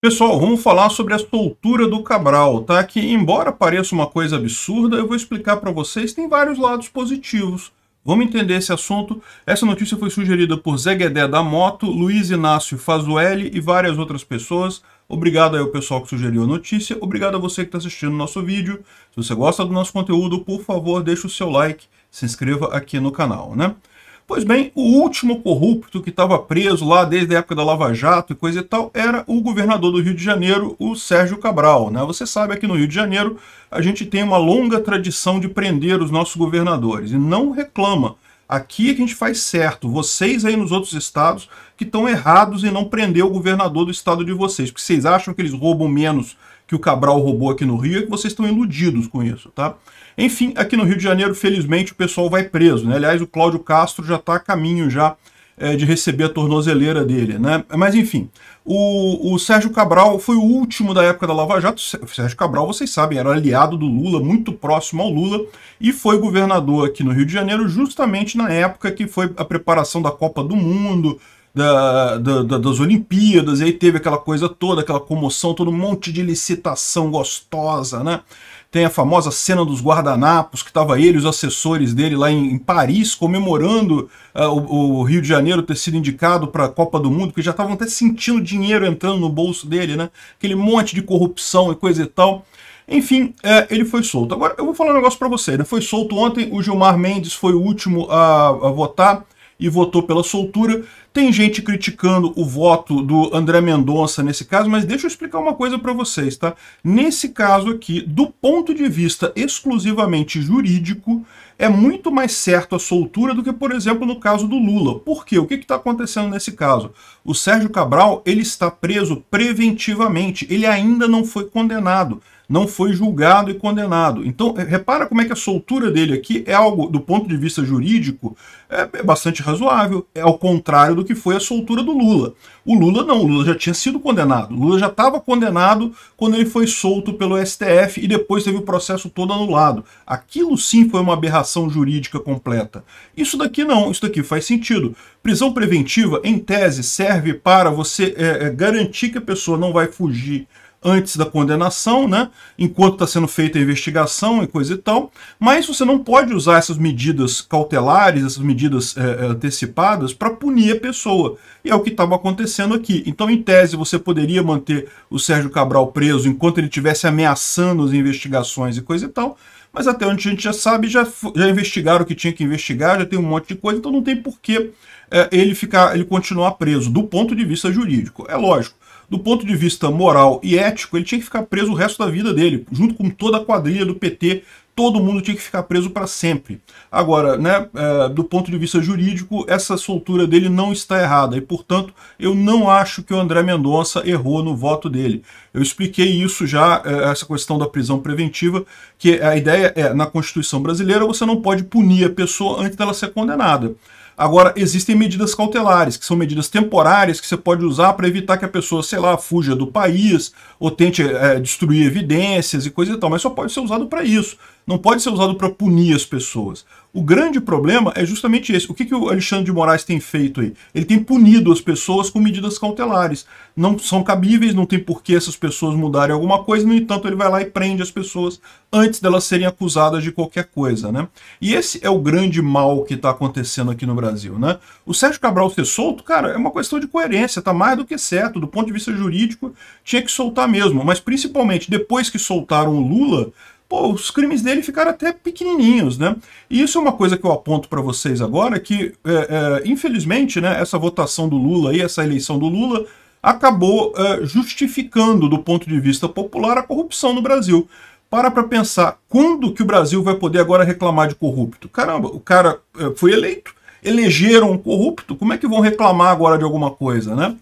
Pessoal, vamos falar sobre a soltura do Cabral, tá? Que embora pareça uma coisa absurda, eu vou explicar para vocês, tem vários lados positivos. Vamos entender esse assunto. Essa notícia foi sugerida por Zé Guedé da Moto, Luiz Inácio Fazuelli e várias outras pessoas. Obrigado aí ao pessoal que sugeriu a notícia. Obrigado a você que está assistindo o nosso vídeo. Se você gosta do nosso conteúdo, por favor, deixe o seu like, se inscreva aqui no canal, né? Pois bem, o último corrupto que estava preso lá desde a época da Lava Jato e coisa e tal era o governador do Rio de Janeiro, o Sérgio Cabral. Né? Você sabe que no Rio de Janeiro a gente tem uma longa tradição de prender os nossos governadores e não reclama. Aqui é que a gente faz certo. Vocês aí nos outros estados que estão errados em não prender o governador do estado de vocês, porque vocês acham que eles roubam menos que o Cabral roubou aqui no Rio, é que vocês estão iludidos com isso, tá? Enfim, aqui no Rio de Janeiro, felizmente, o pessoal vai preso, né? Aliás, o Cláudio Castro já está a caminho já é, de receber a tornozeleira dele, né? Mas enfim, o, o Sérgio Cabral foi o último da época da Lava Jato. O Sérgio Cabral, vocês sabem, era aliado do Lula, muito próximo ao Lula, e foi governador aqui no Rio de Janeiro justamente na época que foi a preparação da Copa do Mundo, da, da, da, das Olimpíadas, e aí teve aquela coisa toda, aquela comoção, todo um monte de licitação gostosa, né? Tem a famosa cena dos guardanapos, que estava ele e os assessores dele lá em, em Paris, comemorando uh, o, o, Rio de Janeiro ter sido indicado para a Copa do Mundo, que já estavam até sentindo dinheiro entrando no bolso dele, né? Aquele monte de corrupção e coisa e tal. Enfim, é, ele foi solto. Agora, eu vou falar um negócio para você, né? Foi solto ontem, o Gilmar Mendes foi o último a, a votar e votou pela soltura. Tem gente criticando o voto do André Mendonça nesse caso, mas deixa eu explicar uma coisa para vocês, tá? Nesse caso aqui, do ponto de vista exclusivamente jurídico, é muito mais certo a soltura do que, por exemplo, no caso do Lula. Por quê? O que está acontecendo nesse caso? O Sérgio Cabral ele está preso preventivamente, ele ainda não foi condenado não foi julgado e condenado. Então, repara como é que a soltura dele aqui é algo, do ponto de vista jurídico, é, é bastante razoável. É ao contrário do que foi a soltura do Lula. O Lula não, o Lula já tinha sido condenado. O Lula já estava condenado quando ele foi solto pelo STF e depois teve o processo todo anulado. Aquilo sim foi uma aberração jurídica completa. Isso daqui não, isso daqui faz sentido. Prisão preventiva, em tese, serve para você é, é garantir que a pessoa não vai fugir antes da condenação, né? enquanto está sendo feita a investigação e coisa e tal, mas você não pode usar essas medidas cautelares, essas medidas é, é antecipadas, para punir a pessoa. E é o que estava acontecendo aqui. Então, em tese, você poderia manter o Sérgio Cabral preso enquanto ele estivesse ameaçando as investigações e coisa e tal, mas até onde a gente já sabe, já, já investigaram o que tinha que investigar, já tem um monte de coisa, então não tem porquê é, ele ficar, ele continuar preso do ponto de vista jurídico. É lógico, do ponto de vista moral e ético, ele tinha que ficar preso o resto da vida dele, junto com toda a quadrilha do PT, todo mundo tinha que ficar preso para sempre. Agora, né, é, do ponto de vista jurídico, essa soltura dele não está errada e, portanto, eu não acho que o André Mendonça errou no voto dele. Eu expliquei isso já, é, essa questão da prisão preventiva, que a ideia é, na Constituição brasileira, você não pode punir a pessoa antes dela ser condenada. Agora, existem medidas cautelares, que são medidas temporárias que você pode usar para evitar que a pessoa, sei lá, fuja do país ou tente é, destruir evidências e coisa e tal, mas só pode ser usado para isso. Não pode ser usado para punir as pessoas. O grande problema é justamente esse. O que, que o Alexandre de Moraes tem feito aí? Ele tem punido as pessoas com medidas cautelares. Não são cabíveis, não tem por que essas pessoas mudarem alguma coisa, no entanto, ele vai lá e prende as pessoas antes delas serem acusadas de qualquer coisa. Né? E esse é o grande mal que está acontecendo aqui no Brasil. Brasil, né? O Sérgio Cabral ser solto, cara, é uma questão de coerência, tá mais do que certo. Do ponto de vista jurídico, tinha que soltar mesmo. Mas principalmente depois que soltaram o Lula, pô, os crimes dele ficaram até pequenininhos, né? E isso é uma coisa que eu aponto para vocês agora, que é, é, infelizmente, né, essa votação do Lula e essa eleição do Lula acabou é, justificando, do ponto de vista popular, a corrupção no Brasil. Para para pensar, quando que o Brasil vai poder agora reclamar de corrupto? Caramba, o cara é, foi eleito, elegeram um corrupto, como é que vão reclamar agora de alguma coisa, né?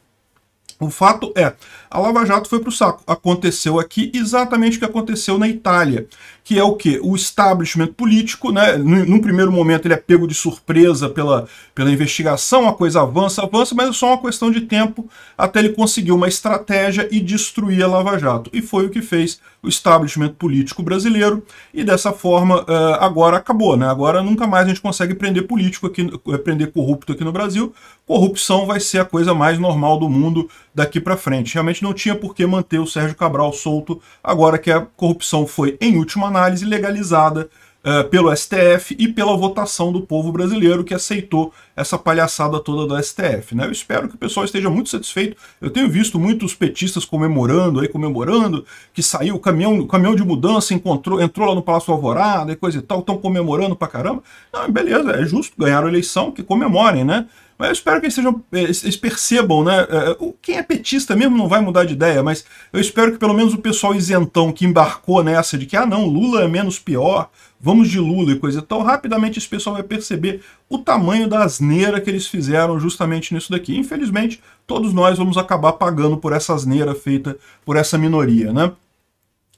O fato é, a Lava Jato foi para o saco. Aconteceu aqui exatamente o que aconteceu na Itália que é o que? O establishment político, né? Num primeiro momento ele é pego de surpresa pela, pela investigação, a coisa avança, avança, mas é só uma questão de tempo até ele conseguir uma estratégia e destruir a Lava Jato. E foi o que fez o establishment político brasileiro, e dessa forma eh, agora acabou, né? Agora nunca mais a gente consegue prender político aqui, eh, prender corrupto aqui no Brasil. Corrupção vai ser a coisa mais normal do mundo daqui para frente. Realmente não tinha por que manter o Sérgio Cabral solto agora que a corrupção foi, em última análise legalizada uh, pelo STF e pela votação do povo brasileiro que aceitou essa palhaçada toda do STF. Né? Eu espero que o pessoal esteja muito satisfeito. Eu tenho visto muitos petistas comemorando, aí comemorando que saiu o caminhão, o caminhão de mudança, encontrou, entrou lá no Palácio Alvorada e coisa e tal, estão comemorando pra caramba. Não, beleza, é justo, ganharam a eleição, que comemorem, né? Mas eu espero que eles, sejam, eles percebam, né? É, é, quem é petista mesmo não vai mudar de ideia, mas eu espero que pelo menos o pessoal isentão que embarcou nessa de que, ah, não, Lula é menos pior, vamos de Lula e coisa e tal, rapidamente esse pessoal vai perceber o tamanho da asneira que eles fizeram justamente nisso daqui. Infelizmente, todos nós vamos acabar pagando por essa asneira feita por essa minoria, né?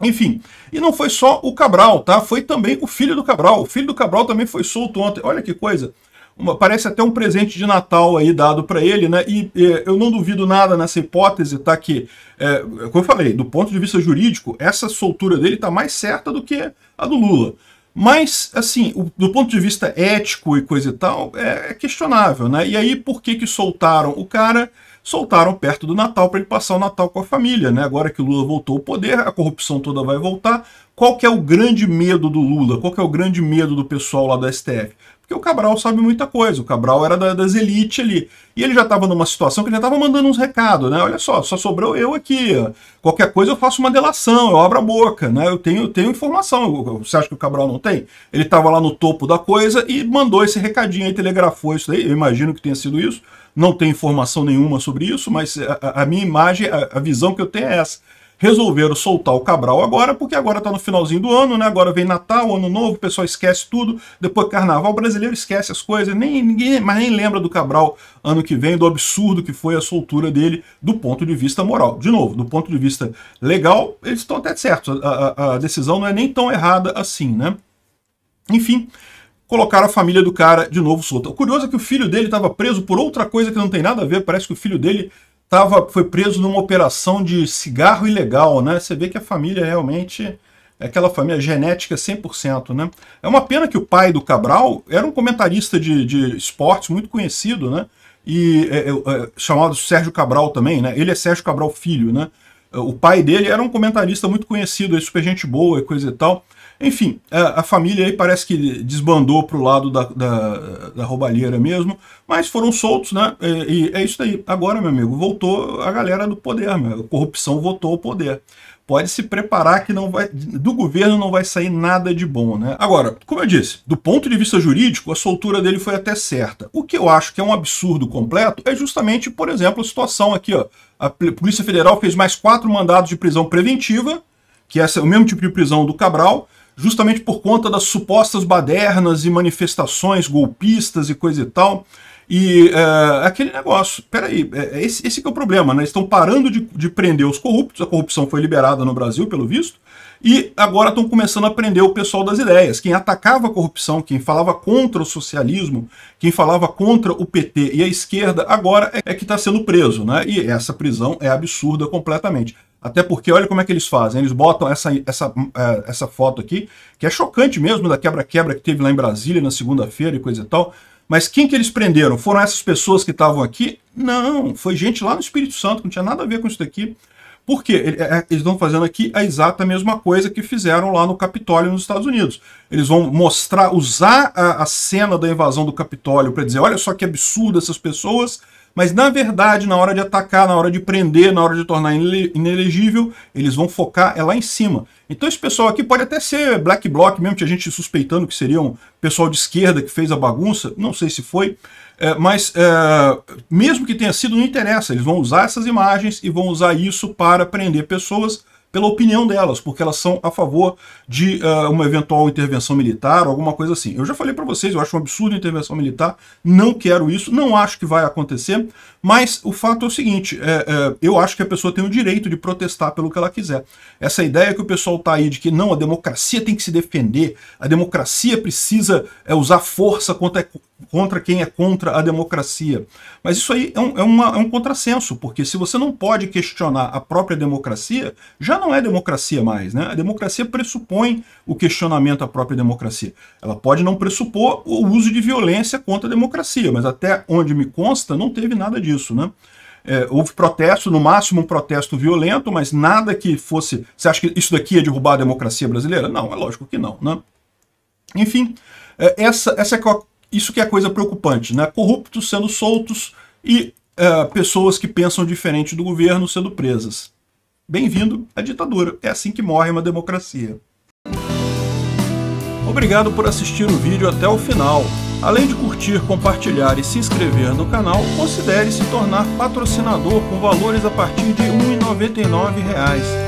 Enfim, e não foi só o Cabral, tá? Foi também o filho do Cabral. O filho do Cabral também foi solto ontem. Olha que coisa uma, parece até um presente de Natal aí dado para ele, né? E, e, eu não duvido nada nessa hipótese, tá? Que, é, como eu falei, do ponto de vista jurídico, essa soltura dele tá mais certa do que a do Lula. Mas, assim, o, do ponto de vista ético e coisa e tal, é, é, questionável, né? E aí, por que que soltaram o cara? Soltaram perto do Natal para ele passar o Natal com a família, né? Agora que o Lula voltou ao poder, a corrupção toda vai voltar. Qual que é o grande medo do Lula? Qual que é o grande medo do pessoal lá do STF? porque o Cabral sabe muita coisa. O Cabral era da, das elites ali. E ele já estava numa situação que ele já estava mandando uns recados, né? Olha só, só sobrou eu aqui. Qualquer coisa eu faço uma delação, eu abro a boca, né? Eu tenho, tenho informação. Você acha que o Cabral não tem? Ele estava lá no topo da coisa e mandou esse recadinho aí, telegrafou isso daí. Eu imagino que tenha sido isso. Não tem informação nenhuma sobre isso, mas a, a minha imagem, a, a visão que eu tenho é essa resolveram soltar o Cabral agora, porque agora está no finalzinho do ano, né? Agora vem Natal, Ano Novo, o pessoal esquece tudo. Depois Carnaval, o brasileiro esquece as coisas, nem ninguém, mas nem lembra do Cabral ano que vem, do absurdo que foi a soltura dele do ponto de vista moral. De novo, do ponto de vista legal, eles estão até certos. A, a, a decisão não é nem tão errada assim, né? Enfim, colocaram a família do cara de novo solta. O curioso é que o filho dele estava preso por outra coisa que não tem nada a ver. Parece que o filho dele tava, foi preso numa operação de cigarro ilegal, né? Você vê que a família realmente é aquela família genética 100%, né? É uma pena que o pai do Cabral era um comentarista de, de esportes muito conhecido, né? E é, é, é chamado Sérgio Cabral também, né? Ele é Sérgio Cabral filho, né? O pai dele era um comentarista muito conhecido, é super gente boa e coisa e tal. Enfim, a, é, a família aí parece que desbandou para o lado da, da, da, roubalheira mesmo, mas foram soltos, né? E, e é isso aí. Agora, meu amigo, voltou a galera do poder, meu. a corrupção voltou ao poder pode se preparar que não vai, do governo não vai sair nada de bom, né? Agora, como eu disse, do ponto de vista jurídico, a soltura dele foi até certa. O que eu acho que é um absurdo completo é justamente, por exemplo, a situação aqui, ó. A Polícia Federal fez mais quatro mandados de prisão preventiva, que é o mesmo tipo de prisão do Cabral, justamente por conta das supostas badernas e manifestações golpistas e coisa e tal. E é, é aquele negócio, peraí, é, é esse, esse é o problema, né? estão parando de, de prender os corruptos, a corrupção foi liberada no Brasil, pelo visto, e agora estão começando a prender o pessoal das ideias. Quem atacava a corrupção, quem falava contra o socialismo, quem falava contra o PT e a esquerda, agora é, é que está sendo preso, né? E essa prisão é absurda completamente. Até porque olha como é que eles fazem. Eles botam essa, essa, é, essa foto aqui, que é chocante mesmo, da quebra-quebra que teve lá em Brasília na segunda-feira e coisa e tal. Mas quem que eles prenderam? Foram essas pessoas que estavam aqui? Não, foi gente lá no Espírito Santo, não tinha nada a ver com isso daqui. Por quê? É, é, eles estão fazendo aqui a exata mesma coisa que fizeram lá no Capitólio nos Estados Unidos. Eles vão mostrar, usar a, a cena da invasão do Capitólio para dizer, olha só que absurdo essas pessoas, mas na verdade, na hora de atacar, na hora de prender, na hora de tornar inelegível, eles vão focar é lá em cima. Então esse pessoal aqui pode até ser black bloc, mesmo que a gente suspeitando que seria um pessoal de esquerda que fez a bagunça, não sei se foi, é, mas é, mesmo que tenha sido, não interessa. Eles vão usar essas imagens e vão usar isso para prender pessoas pela opinião delas, porque elas são a favor de uh, uma eventual intervenção militar, alguma coisa assim. Eu já falei para vocês, eu acho um absurdo intervenção militar, não quero isso, não acho que vai acontecer, mas o fato é o seguinte, é, é, eu acho que a pessoa tem o direito de protestar pelo que ela quiser. Essa ideia que o pessoal tá aí de que não, a democracia tem que se defender, a democracia precisa é, usar força contra contra quem é contra a democracia. Mas isso aí é um, é, uma, é um contrassenso, porque se você não pode questionar a própria democracia, já não é democracia mais. Né? A democracia pressupõe o questionamento à própria democracia. Ela pode não pressupor o uso de violência contra a democracia, mas até onde me consta, não teve nada disso. Né? É, houve protesto, no máximo um protesto violento, mas nada que fosse... Você acha que isso daqui ia é derrubar a democracia brasileira? Não, é lógico que não. Né? Enfim, é, essa, essa é isso que é coisa preocupante, né? Corruptos sendo soltos e é, pessoas que pensam diferente do governo sendo presas. Bem-vindo à ditadura. É assim que morre uma democracia. Obrigado por assistir o vídeo até o final. Além de curtir, compartilhar e se inscrever no canal, considere se tornar patrocinador com valores a partir de R$ 1,99